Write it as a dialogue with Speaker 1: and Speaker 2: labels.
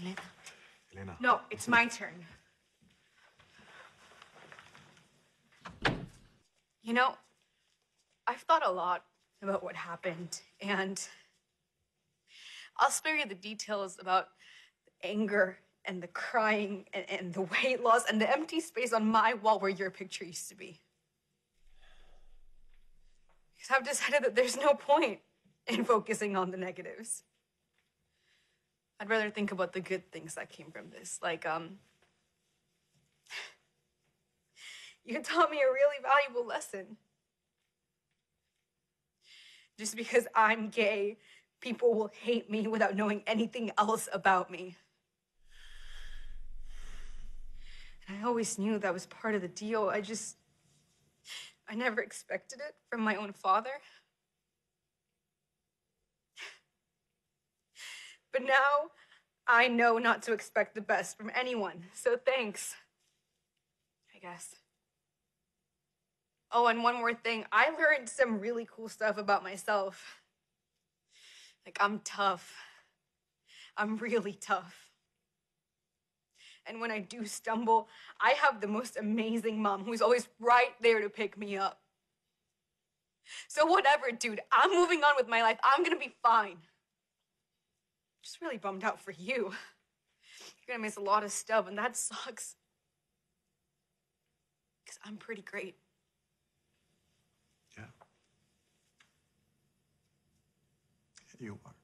Speaker 1: Elena. Elena. No, it's my turn. You know, I've thought a lot about what happened, and I'll spare you the details about the anger and the crying and, and the weight loss and the empty space on my wall where your picture used to be. Because I've decided that there's no point in focusing on the negatives. I'd rather think about the good things that came from this. Like, um, you taught me a really valuable lesson. Just because I'm gay, people will hate me without knowing anything else about me. And I always knew that was part of the deal. I just, I never expected it from my own father. But now I know not to expect the best from anyone, so thanks. I guess. Oh, and one more thing. I learned some really cool stuff about myself. Like, I'm tough. I'm really tough. And when I do stumble, I have the most amazing mom who's always right there to pick me up. So, whatever, dude, I'm moving on with my life. I'm gonna be fine just really bummed out for you. You're gonna miss a lot of stuff, and that sucks. Because I'm pretty great. Yeah. You are.